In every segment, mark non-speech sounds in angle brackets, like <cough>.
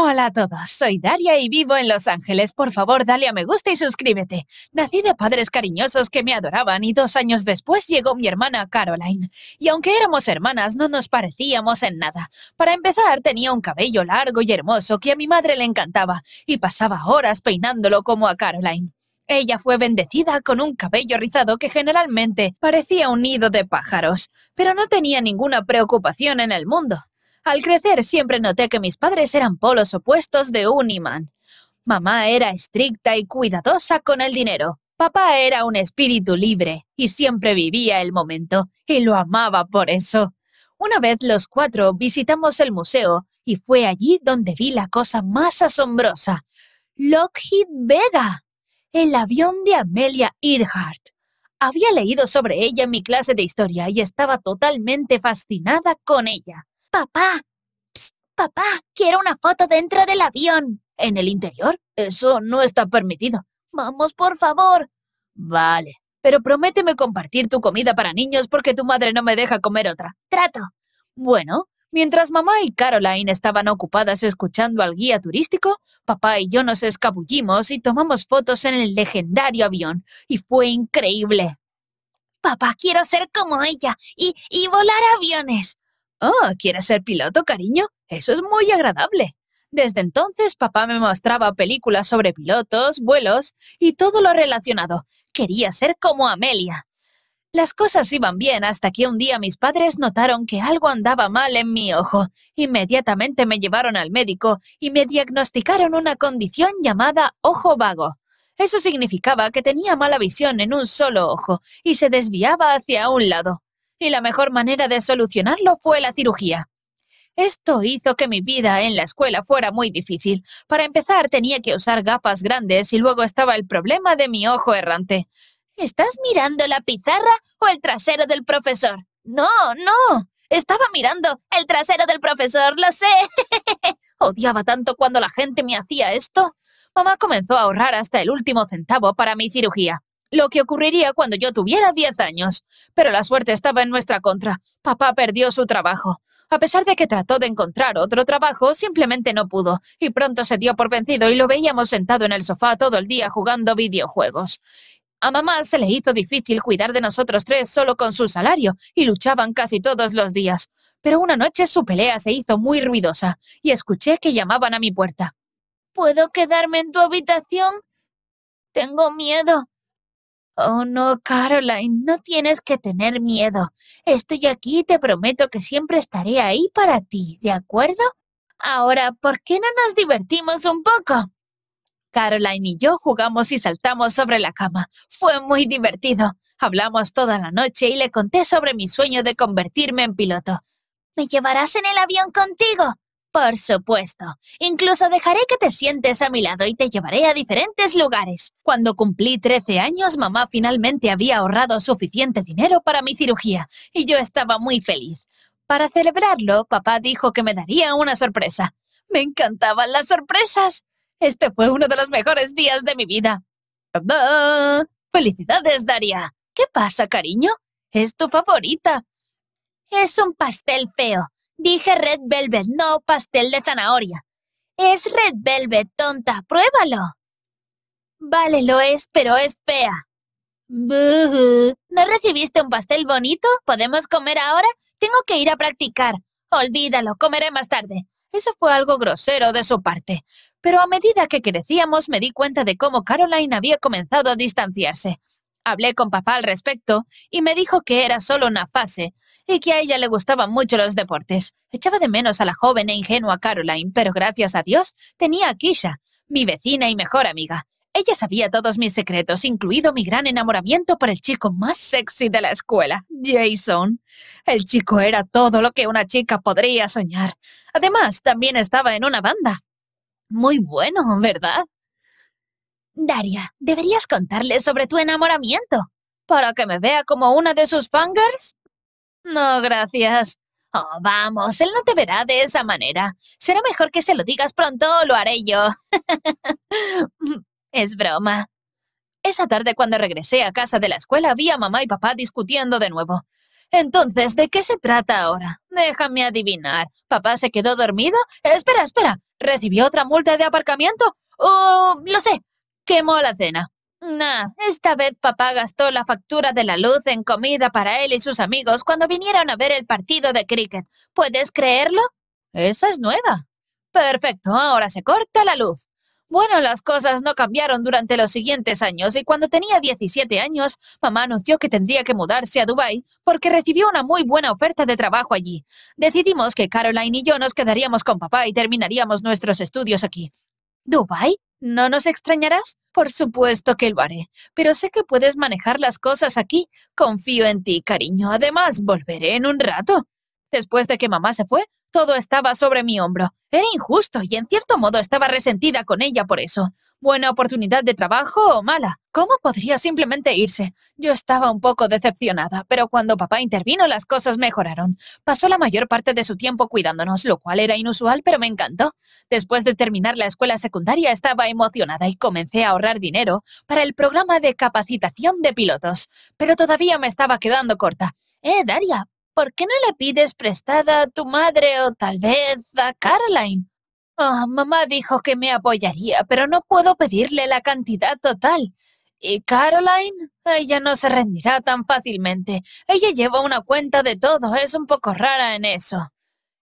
Hola a todos, soy Daria y vivo en Los Ángeles. Por favor, dale a me gusta y suscríbete. Nací de padres cariñosos que me adoraban y dos años después llegó mi hermana Caroline. Y aunque éramos hermanas, no nos parecíamos en nada. Para empezar, tenía un cabello largo y hermoso que a mi madre le encantaba y pasaba horas peinándolo como a Caroline. Ella fue bendecida con un cabello rizado que generalmente parecía un nido de pájaros, pero no tenía ninguna preocupación en el mundo. Al crecer siempre noté que mis padres eran polos opuestos de un imán. Mamá era estricta y cuidadosa con el dinero. Papá era un espíritu libre y siempre vivía el momento, y lo amaba por eso. Una vez los cuatro visitamos el museo y fue allí donde vi la cosa más asombrosa. Lockheed Vega, el avión de Amelia Earhart. Había leído sobre ella en mi clase de historia y estaba totalmente fascinada con ella. Papá, Psst, papá, quiero una foto dentro del avión. ¿En el interior? Eso no está permitido. Vamos, por favor. Vale, pero prométeme compartir tu comida para niños porque tu madre no me deja comer otra. Trato. Bueno, mientras mamá y Caroline estaban ocupadas escuchando al guía turístico, papá y yo nos escabullimos y tomamos fotos en el legendario avión, y fue increíble. Papá, quiero ser como ella y, y volar aviones. Oh, ¿quieres ser piloto, cariño? Eso es muy agradable. Desde entonces papá me mostraba películas sobre pilotos, vuelos y todo lo relacionado. Quería ser como Amelia. Las cosas iban bien hasta que un día mis padres notaron que algo andaba mal en mi ojo. Inmediatamente me llevaron al médico y me diagnosticaron una condición llamada ojo vago. Eso significaba que tenía mala visión en un solo ojo y se desviaba hacia un lado y la mejor manera de solucionarlo fue la cirugía. Esto hizo que mi vida en la escuela fuera muy difícil. Para empezar tenía que usar gafas grandes y luego estaba el problema de mi ojo errante. ¿Estás mirando la pizarra o el trasero del profesor? No, no. Estaba mirando el trasero del profesor, lo sé. <laughs> Odiaba tanto cuando la gente me hacía esto. Mamá comenzó a ahorrar hasta el último centavo para mi cirugía lo que ocurriría cuando yo tuviera 10 años. Pero la suerte estaba en nuestra contra. Papá perdió su trabajo. A pesar de que trató de encontrar otro trabajo, simplemente no pudo, y pronto se dio por vencido y lo veíamos sentado en el sofá todo el día jugando videojuegos. A mamá se le hizo difícil cuidar de nosotros tres solo con su salario, y luchaban casi todos los días. Pero una noche su pelea se hizo muy ruidosa, y escuché que llamaban a mi puerta. ¿Puedo quedarme en tu habitación? Tengo miedo, Oh, no, Caroline, no tienes que tener miedo. Estoy aquí y te prometo que siempre estaré ahí para ti, ¿de acuerdo? Ahora, ¿por qué no nos divertimos un poco? Caroline y yo jugamos y saltamos sobre la cama. Fue muy divertido. Hablamos toda la noche y le conté sobre mi sueño de convertirme en piloto. ¿Me llevarás en el avión contigo? Por supuesto. Incluso dejaré que te sientes a mi lado y te llevaré a diferentes lugares. Cuando cumplí 13 años, mamá finalmente había ahorrado suficiente dinero para mi cirugía, y yo estaba muy feliz. Para celebrarlo, papá dijo que me daría una sorpresa. Me encantaban las sorpresas. Este fue uno de los mejores días de mi vida. ¡Felicidades, Daria! ¿Qué pasa, cariño? Es tu favorita. Es un pastel feo. Dije Red Velvet, no pastel de zanahoria. Es Red Velvet, tonta, pruébalo. Vale, lo es, pero es fea. ¿No recibiste un pastel bonito? ¿Podemos comer ahora? Tengo que ir a practicar. Olvídalo, comeré más tarde. Eso fue algo grosero de su parte. Pero a medida que crecíamos me di cuenta de cómo Caroline había comenzado a distanciarse. Hablé con papá al respecto y me dijo que era solo una fase y que a ella le gustaban mucho los deportes. Echaba de menos a la joven e ingenua Caroline, pero gracias a Dios tenía a Kisha, mi vecina y mejor amiga. Ella sabía todos mis secretos, incluido mi gran enamoramiento por el chico más sexy de la escuela, Jason. El chico era todo lo que una chica podría soñar. Además, también estaba en una banda. Muy bueno, ¿verdad? Daria, deberías contarle sobre tu enamoramiento. ¿Para que me vea como una de sus fangers. No, gracias. Oh, vamos, él no te verá de esa manera. Será mejor que se lo digas pronto o lo haré yo. <laughs> es broma. Esa tarde cuando regresé a casa de la escuela vi a mamá y papá discutiendo de nuevo. Entonces, ¿de qué se trata ahora? Déjame adivinar. ¿Papá se quedó dormido? Espera, espera. ¿Recibió otra multa de aparcamiento? Oh, lo sé. Quemó la cena. Nah, esta vez papá gastó la factura de la luz en comida para él y sus amigos cuando vinieron a ver el partido de cricket. ¿Puedes creerlo? Esa es nueva. Perfecto, ahora se corta la luz. Bueno, las cosas no cambiaron durante los siguientes años y cuando tenía 17 años, mamá anunció que tendría que mudarse a Dubái porque recibió una muy buena oferta de trabajo allí. Decidimos que Caroline y yo nos quedaríamos con papá y terminaríamos nuestros estudios aquí. ¿Dubái? ¿No nos extrañarás? Por supuesto que lo haré, pero sé que puedes manejar las cosas aquí. Confío en ti, cariño. Además, volveré en un rato. Después de que mamá se fue, todo estaba sobre mi hombro. Era injusto y en cierto modo estaba resentida con ella por eso. ¿Buena oportunidad de trabajo o mala? ¿Cómo podría simplemente irse? Yo estaba un poco decepcionada, pero cuando papá intervino las cosas mejoraron. Pasó la mayor parte de su tiempo cuidándonos, lo cual era inusual, pero me encantó. Después de terminar la escuela secundaria estaba emocionada y comencé a ahorrar dinero para el programa de capacitación de pilotos, pero todavía me estaba quedando corta. Eh, Daria, ¿por qué no le pides prestada a tu madre o tal vez a Caroline? Ah, mamá dijo que me apoyaría, pero no puedo pedirle la cantidad total. ¿Y Caroline? Ella no se rendirá tan fácilmente. Ella lleva una cuenta de todo, es un poco rara en eso.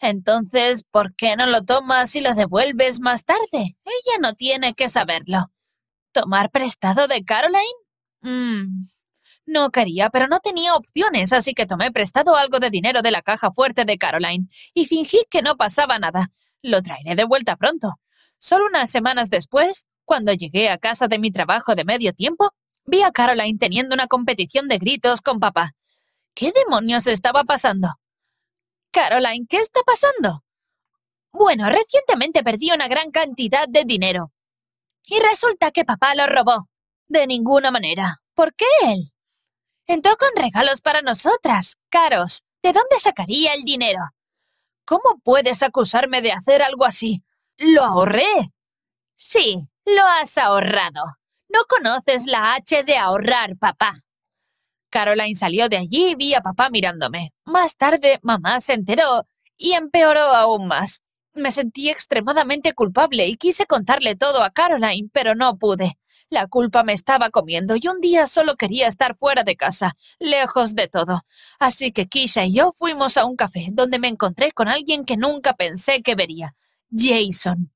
Entonces, ¿por qué no lo tomas y lo devuelves más tarde? Ella no tiene que saberlo. ¿Tomar prestado de Caroline? Mm, no quería, pero no tenía opciones, así que tomé prestado algo de dinero de la caja fuerte de Caroline y fingí que no pasaba nada. Lo traeré de vuelta pronto. Solo unas semanas después, cuando llegué a casa de mi trabajo de medio tiempo, vi a Caroline teniendo una competición de gritos con papá. ¿Qué demonios estaba pasando? Caroline, ¿qué está pasando? Bueno, recientemente perdí una gran cantidad de dinero. Y resulta que papá lo robó. De ninguna manera. ¿Por qué él? Entró con regalos para nosotras, caros. ¿De dónde sacaría el dinero? ¿Cómo puedes acusarme de hacer algo así? ¡Lo ahorré! Sí, lo has ahorrado. No conoces la H de ahorrar, papá. Caroline salió de allí y vi a papá mirándome. Más tarde, mamá se enteró y empeoró aún más. Me sentí extremadamente culpable y quise contarle todo a Caroline, pero no pude. La culpa me estaba comiendo y un día solo quería estar fuera de casa, lejos de todo. Así que Kisha y yo fuimos a un café donde me encontré con alguien que nunca pensé que vería, Jason.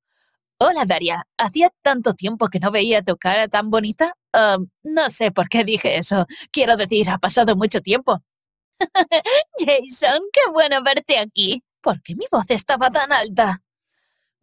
Hola, Daria. Hacía tanto tiempo que no veía tu cara tan bonita. no sé por qué dije eso. Quiero decir, ha pasado mucho tiempo. <laughs> Jason, qué bueno verte aquí. ¿Por qué mi voz estaba tan alta?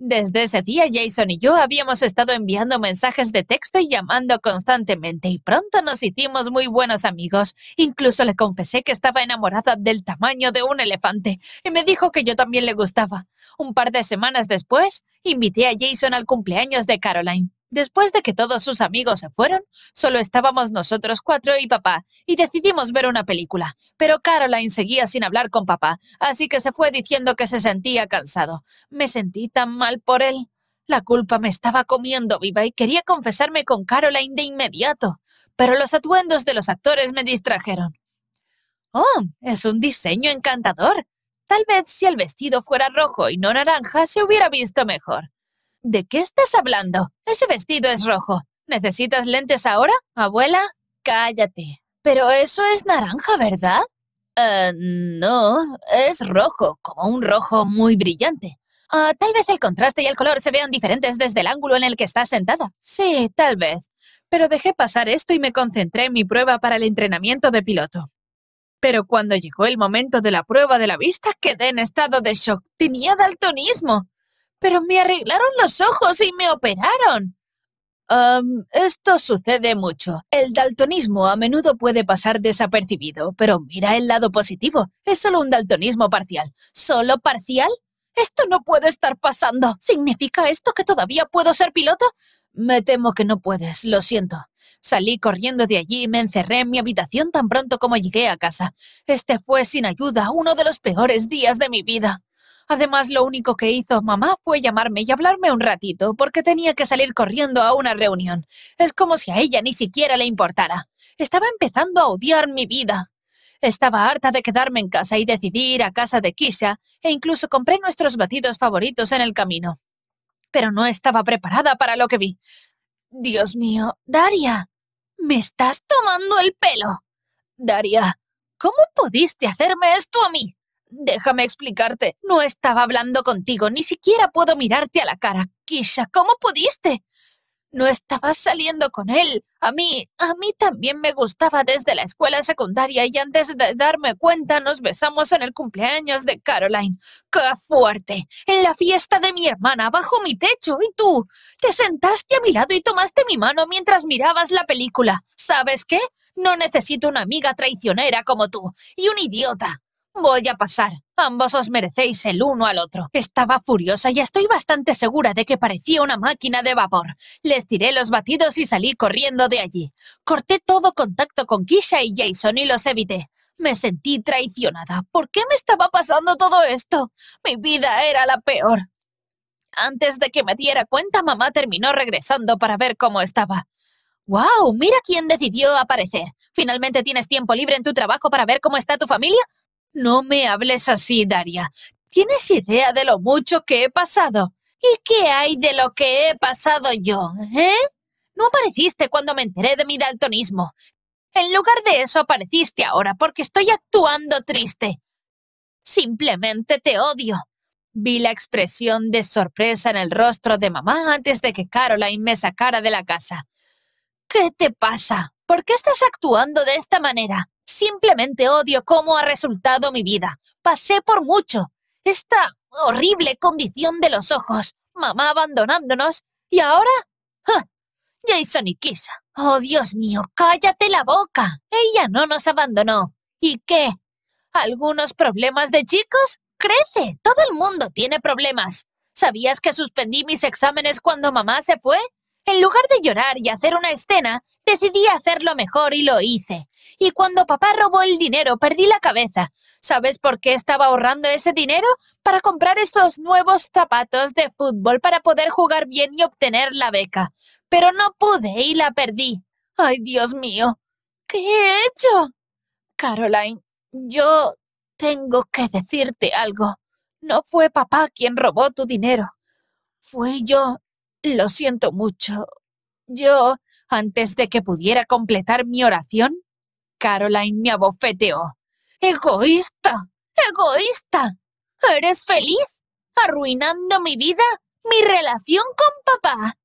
Desde ese día, Jason y yo habíamos estado enviando mensajes de texto y llamando constantemente y pronto nos hicimos muy buenos amigos. Incluso le confesé que estaba enamorada del tamaño de un elefante y me dijo que yo también le gustaba. Un par de semanas después, invité a Jason al cumpleaños de Caroline. Después de que todos sus amigos se fueron, solo estábamos nosotros cuatro y papá, y decidimos ver una película. Pero Caroline seguía sin hablar con papá, así que se fue diciendo que se sentía cansado. Me sentí tan mal por él. La culpa me estaba comiendo viva y quería confesarme con Caroline de inmediato, pero los atuendos de los actores me distrajeron. Oh, es un diseño encantador. Tal vez si el vestido fuera rojo y no naranja se hubiera visto mejor. ¿De qué estás hablando? Ese vestido es rojo. ¿Necesitas lentes ahora, abuela? Cállate. Pero eso es naranja, ¿verdad? Eh, no, es rojo, como un rojo muy brillante. Ah, tal vez el contraste y el color se vean diferentes desde el ángulo en el que estás sentada. Sí, tal vez. Pero dejé pasar esto y me concentré en mi prueba para el entrenamiento de piloto. Pero cuando llegó el momento de la prueba de la vista, quedé en estado de shock. Tenía daltonismo. Pero me arreglaron los ojos y me operaron. esto sucede mucho. El daltonismo a menudo puede pasar desapercibido, pero mira el lado positivo. Es solo un daltonismo parcial. ¿Solo parcial? Esto no puede estar pasando. ¿Significa esto que todavía puedo ser piloto? Me temo que no puedes, lo siento. Salí corriendo de allí y me encerré en mi habitación tan pronto como llegué a casa. Este fue, sin ayuda, uno de los peores días de mi vida. Además, lo único que hizo mamá fue llamarme y hablarme un ratito, porque tenía que salir corriendo a una reunión. Es como si a ella ni siquiera le importara. Estaba empezando a odiar mi vida. Estaba harta de quedarme en casa y decidir ir a casa de Kisha, e incluso compré nuestros batidos favoritos en el camino. Pero no estaba preparada para lo que vi. Dios mío, Daria, me estás tomando el pelo. Daria, ¿cómo pudiste hacerme esto a mí? Déjame explicarte. No estaba hablando contigo, ni siquiera puedo mirarte a la cara. Kisha, ¿cómo pudiste? No estabas saliendo con él. A mí, a mí también me gustaba desde la escuela secundaria y antes de darme cuenta nos besamos en el cumpleaños de Caroline. ¡Qué fuerte! En la fiesta de mi hermana, bajo mi techo, y tú. Te sentaste a mi lado y tomaste mi mano mientras mirabas la película. ¿Sabes qué? No necesito una amiga traicionera como tú. Y un idiota. Voy a pasar. Ambos os merecéis el uno al otro. Estaba furiosa y estoy bastante segura de que parecía una máquina de vapor. Les tiré los batidos y salí corriendo de allí. Corté todo contacto con Kisha y Jason y los evité. Me sentí traicionada. ¿Por qué me estaba pasando todo esto? Mi vida era la peor. Antes de que me diera cuenta, mamá terminó regresando para ver cómo estaba. ¡Wow! Mira quién decidió aparecer. ¿Finalmente tienes tiempo libre en tu trabajo para ver cómo está tu familia? No me hables así, Daria. ¿Tienes idea de lo mucho que he pasado? ¿Y qué hay de lo que he pasado yo, eh? No apareciste cuando me enteré de mi daltonismo. En lugar de eso apareciste ahora porque estoy actuando triste. Simplemente te odio. Vi la expresión de sorpresa en el rostro de mamá antes de que Caroline me sacara de la casa. ¿Qué te pasa? ¿Por qué estás actuando de esta manera? Simplemente odio cómo ha resultado mi vida. Pasé por mucho. Esta horrible condición de los ojos, mamá abandonándonos, y ahora... ¡Ja! Jason y Kisa. Oh, Dios mío, cállate la boca. Ella no nos abandonó. ¿Y qué? ¿Algunos problemas de chicos? Crece. Todo el mundo tiene problemas. ¿Sabías que suspendí mis exámenes cuando mamá se fue? En lugar de llorar y hacer una escena, decidí hacerlo mejor y lo hice. Y cuando papá robó el dinero, perdí la cabeza. ¿Sabes por qué estaba ahorrando ese dinero? Para comprar esos nuevos zapatos de fútbol para poder jugar bien y obtener la beca. Pero no pude y la perdí. Ay, Dios mío. ¿Qué he hecho? Caroline, yo tengo que decirte algo. No fue papá quien robó tu dinero. Fue yo lo siento mucho. Yo, antes de que pudiera completar mi oración, Caroline me abofeteó. Egoísta, egoísta. ¿Eres feliz? Arruinando mi vida, mi relación con papá.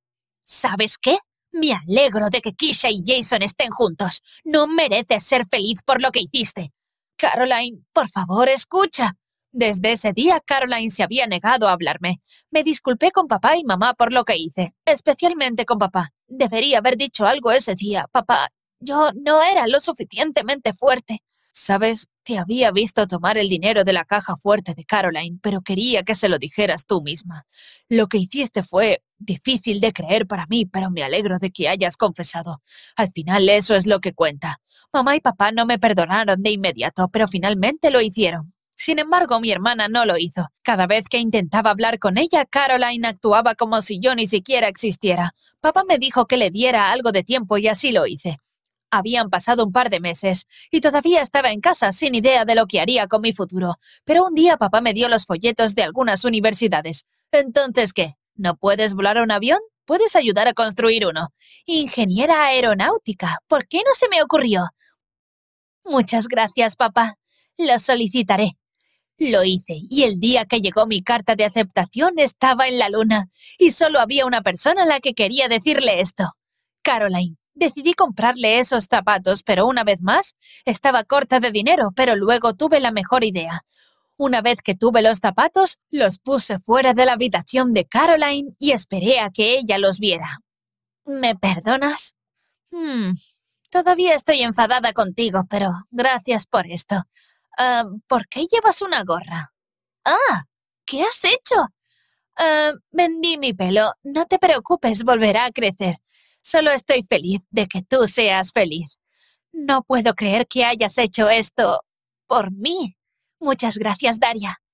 ¿Sabes qué? Me alegro de que Kisha y Jason estén juntos. No mereces ser feliz por lo que hiciste. Caroline, por favor, escucha. Desde ese día, Caroline se había negado a hablarme. Me disculpé con papá y mamá por lo que hice, especialmente con papá. Debería haber dicho algo ese día, papá. Yo no era lo suficientemente fuerte. Sabes, te había visto tomar el dinero de la caja fuerte de Caroline, pero quería que se lo dijeras tú misma. Lo que hiciste fue difícil de creer para mí, pero me alegro de que hayas confesado. Al final eso es lo que cuenta. Mamá y papá no me perdonaron de inmediato, pero finalmente lo hicieron. Sin embargo, mi hermana no lo hizo. Cada vez que intentaba hablar con ella, Caroline actuaba como si yo ni siquiera existiera. Papá me dijo que le diera algo de tiempo y así lo hice. Habían pasado un par de meses y todavía estaba en casa sin idea de lo que haría con mi futuro. Pero un día papá me dio los folletos de algunas universidades. Entonces, ¿qué? ¿No puedes volar un avión? Puedes ayudar a construir uno. Ingeniera aeronáutica, ¿por qué no se me ocurrió? Muchas gracias, papá. Lo solicitaré. Lo hice, y el día que llegó mi carta de aceptación estaba en la luna, y solo había una persona a la que quería decirle esto. Caroline, decidí comprarle esos zapatos, pero una vez más, estaba corta de dinero, pero luego tuve la mejor idea. Una vez que tuve los zapatos, los puse fuera de la habitación de Caroline y esperé a que ella los viera. ¿Me perdonas? Hmm, todavía estoy enfadada contigo, pero gracias por esto. Ah, ¿Por qué llevas una gorra? Ah, ¿qué has hecho? Ah, vendí mi pelo. No te preocupes, volverá a crecer. Solo estoy feliz de que tú seas feliz. No puedo creer que hayas hecho esto por mí. Muchas gracias, Daria.